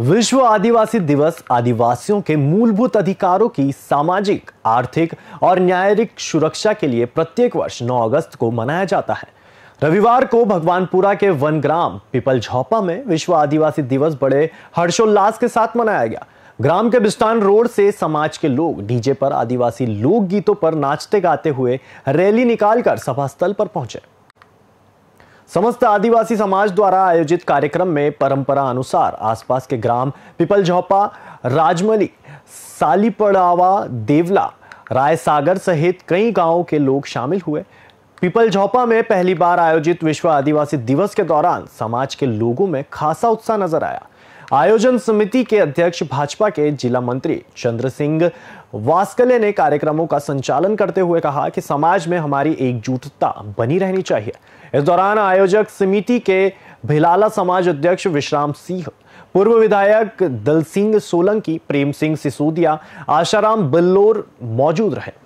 विश्व आदिवासी दिवस आदिवासियों के मूलभूत अधिकारों की सामाजिक आर्थिक और न्यायिक सुरक्षा के लिए प्रत्येक वर्ष 9 अगस्त को मनाया जाता है रविवार को भगवानपुरा के वन ग्राम पिपल झोपा में विश्व आदिवासी दिवस बड़े हर्षोल्लास के साथ मनाया गया ग्राम के बिस्तान रोड से समाज के लोग डीजे पर आदिवासी लोकगीतों पर नाचते गाते हुए रैली निकालकर सभा स्थल पर पहुंचे समस्त आदिवासी समाज द्वारा आयोजित कार्यक्रम में परंपरा अनुसार आसपास के ग्राम झोपा राजमली सालीपड़ावा देवला राय सागर सहित कई गांवों के लोग शामिल हुए झोपा में पहली बार आयोजित विश्व आदिवासी दिवस के दौरान समाज के लोगों में खासा उत्साह नजर आया आयोजन समिति के अध्यक्ष भाजपा के जिला मंत्री चंद्र सिंह वास्कले ने कार्यक्रमों का संचालन करते हुए कहा कि समाज में हमारी एकजुटता बनी रहनी चाहिए इस दौरान आयोजक समिति के भिलाला समाज अध्यक्ष विश्राम सिंह पूर्व विधायक दल सिंह सोलंकी प्रेम सिंह सिसोदिया आशाराम बिल्लोर मौजूद रहे